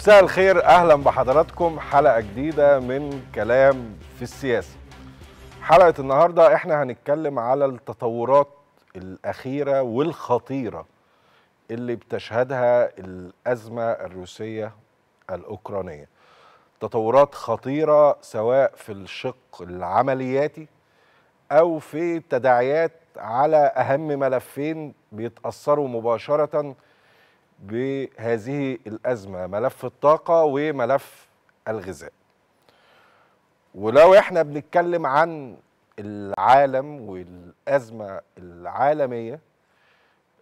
مساء الخير اهلا بحضراتكم حلقه جديده من كلام في السياسه حلقه النهارده احنا هنتكلم على التطورات الاخيره والخطيره اللي بتشهدها الازمه الروسيه الاوكرانيه تطورات خطيره سواء في الشق العملياتي او في تداعيات على اهم ملفين بيتاثروا مباشره بهذه الأزمة ملف الطاقة وملف الغذاء ولو احنا بنتكلم عن العالم والأزمة العالمية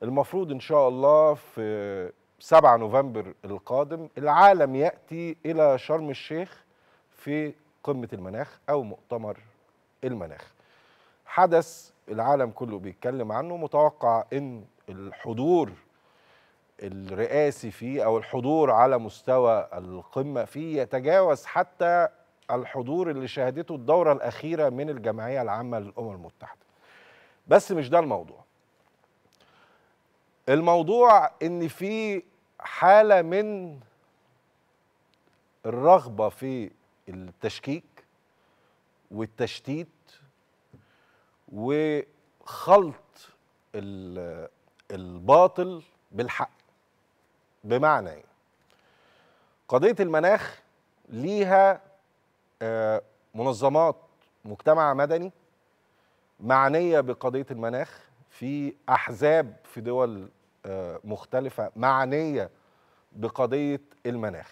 المفروض إن شاء الله في 7 نوفمبر القادم العالم يأتي إلى شرم الشيخ في قمة المناخ أو مؤتمر المناخ حدث العالم كله بيتكلم عنه متوقع ان الحضور الرئاسي فيه او الحضور على مستوى القمه فيه يتجاوز حتى الحضور اللي شهدته الدوره الاخيره من الجمعيه العامه للامم المتحده. بس مش ده الموضوع. الموضوع ان في حاله من الرغبه في التشكيك والتشتيت وخلط الباطل بالحق بمعنى ايه قضيه المناخ ليها آه، منظمات مجتمع مدني معنيه بقضيه المناخ في احزاب في دول آه، مختلفه معنيه بقضيه المناخ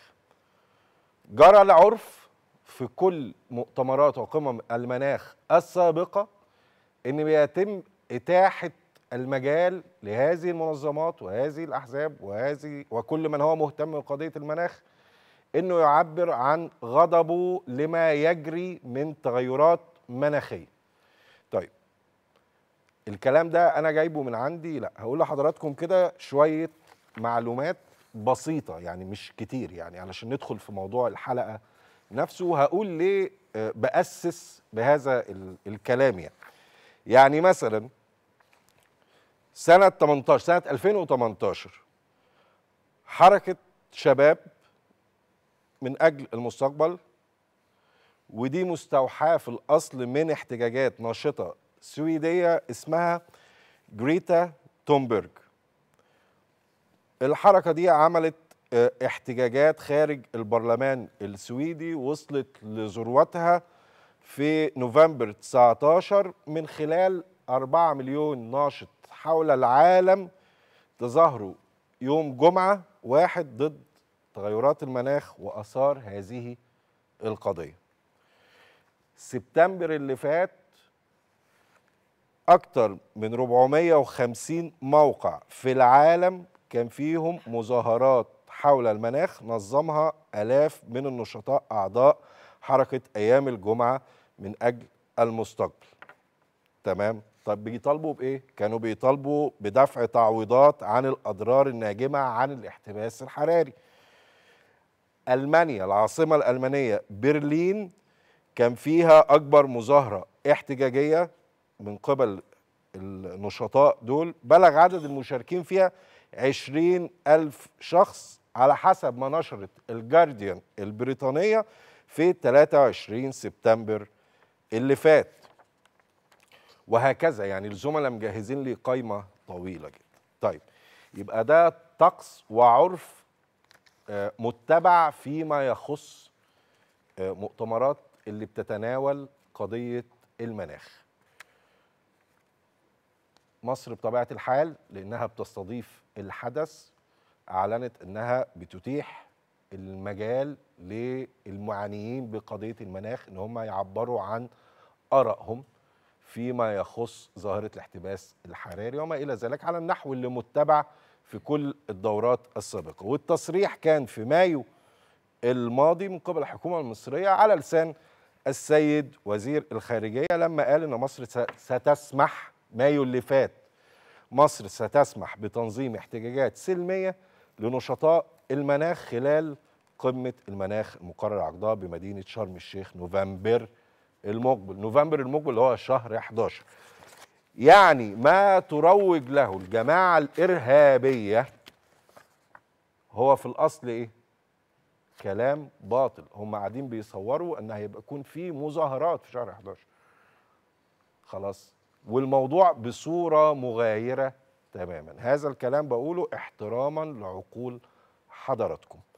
جرى العرف في كل مؤتمرات وقمم المناخ السابقه ان بيتم اتاحه المجال لهذه المنظمات وهذه الأحزاب وهذه وكل من هو مهتم بقضية المناخ أنه يعبر عن غضبه لما يجري من تغيرات مناخية طيب الكلام ده أنا جايبه من عندي لا هقول لحضراتكم كده شوية معلومات بسيطة يعني مش كتير يعني علشان ندخل في موضوع الحلقة نفسه وهقول ليه آه، بأسس بهذا الكلام يعني يعني مثلا سنة 18 سنة 2018 حركة شباب من أجل المستقبل ودي مستوحاة في الأصل من احتجاجات ناشطة سويدية اسمها جريتا تومبرج الحركة دي عملت آه، احتجاجات خارج البرلمان السويدي وصلت لذروتها في نوفمبر 19 من خلال 4 مليون ناشط حول العالم تظاهروا يوم جمعة واحد ضد تغيرات المناخ وآثار هذه القضية سبتمبر اللي فات أكتر من 450 موقع في العالم كان فيهم مظاهرات حول المناخ نظمها آلاف من النشطاء أعضاء حركة أيام الجمعة من أجل المستقبل تمام طب بيطالبوا بايه كانوا بيطالبوا بدفع تعويضات عن الاضرار الناجمه عن الاحتباس الحراري المانيا العاصمه الالمانيه برلين كان فيها اكبر مظاهره احتجاجيه من قبل النشطاء دول بلغ عدد المشاركين فيها عشرين ألف شخص على حسب ما نشرت الجارديان البريطانية في 23 سبتمبر اللي فات وهكذا يعني الزملاء مجهزين لي قايمه طويله جدا طيب يبقى ده طقس وعرف آه، متبع فيما يخص آه، مؤتمرات اللي بتتناول قضيه المناخ مصر بطبيعه الحال لانها بتستضيف الحدث اعلنت انها بتتيح المجال للمعنيين بقضيه المناخ ان هم يعبروا عن ارائهم فيما يخص ظاهرة الاحتباس الحراري وما إلى ذلك على النحو اللي متبع في كل الدورات السابقة والتصريح كان في مايو الماضي من قبل الحكومة المصرية على لسان السيد وزير الخارجية لما قال أن مصر ستسمح مايو اللي فات مصر ستسمح بتنظيم احتجاجات سلمية لنشطاء المناخ خلال قمة المناخ المقرر عقدها بمدينة شرم الشيخ نوفمبر المقبل نوفمبر المقبل هو شهر 11 يعني ما تروج له الجماعة الإرهابية هو في الأصل إيه؟ كلام باطل هم قاعدين بيصوروا أن هيبقى يكون في مظاهرات في شهر 11 خلاص والموضوع بصورة مغايرة تماما هذا الكلام بقوله احتراما لعقول حضراتكم